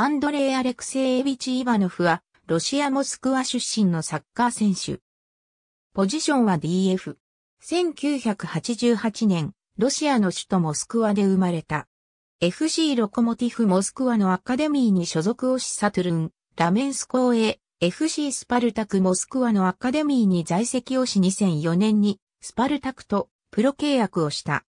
アンドレイ・アレクセイエビチ・イバノフは、ロシア・モスクワ出身のサッカー選手。ポジションは DF。1988年、ロシアの首都モスクワで生まれた。FC ロコモティフモスクワのアカデミーに所属をしサトゥルン、ラメンス公営、FC スパルタクモスクワのアカデミーに在籍をし2004年に、スパルタクとプロ契約をした。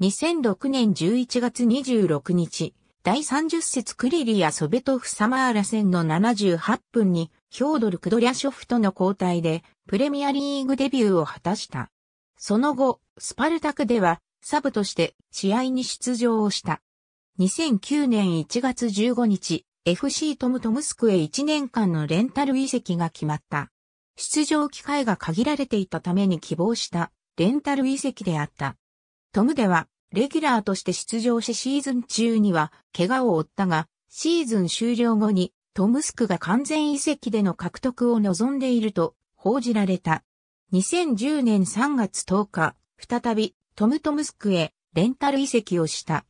2006年11月26日、第30節クリリア・ソベトフ・サマーラ戦の78分に、ヒョードル・クドリャショフとの交代で、プレミアリーグデビューを果たした。その後、スパルタクでは、サブとして試合に出場をした。2009年1月15日、FC トムトムスクへ1年間のレンタル移籍が決まった。出場機会が限られていたために希望したレンタル移籍であった。トムではレギュラーとして出場しシーズン中には怪我を負ったが、シーズン終了後にトムスクが完全移籍での獲得を望んでいると報じられた。2010年3月10日、再びトムトムスクへレンタル移籍をした。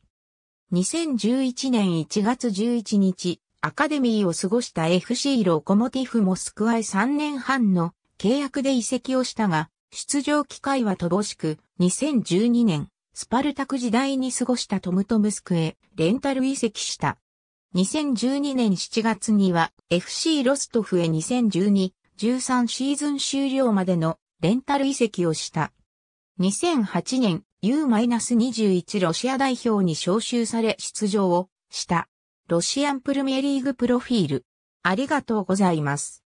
2011年1月11日、アカデミーを過ごした FC ロコモティフモスクワへ3年半の契約で移籍をしたが、出場機会は乏しく、2012年スパルタク時代に過ごしたトムトムスクへレンタル移籍した。2012年7月には FC ロストフへ2012、13シーズン終了までのレンタル移籍をした。2008年 U-21 ロシア代表に招集され出場をした。ロシアンプルミエリーグプロフィール。ありがとうございます。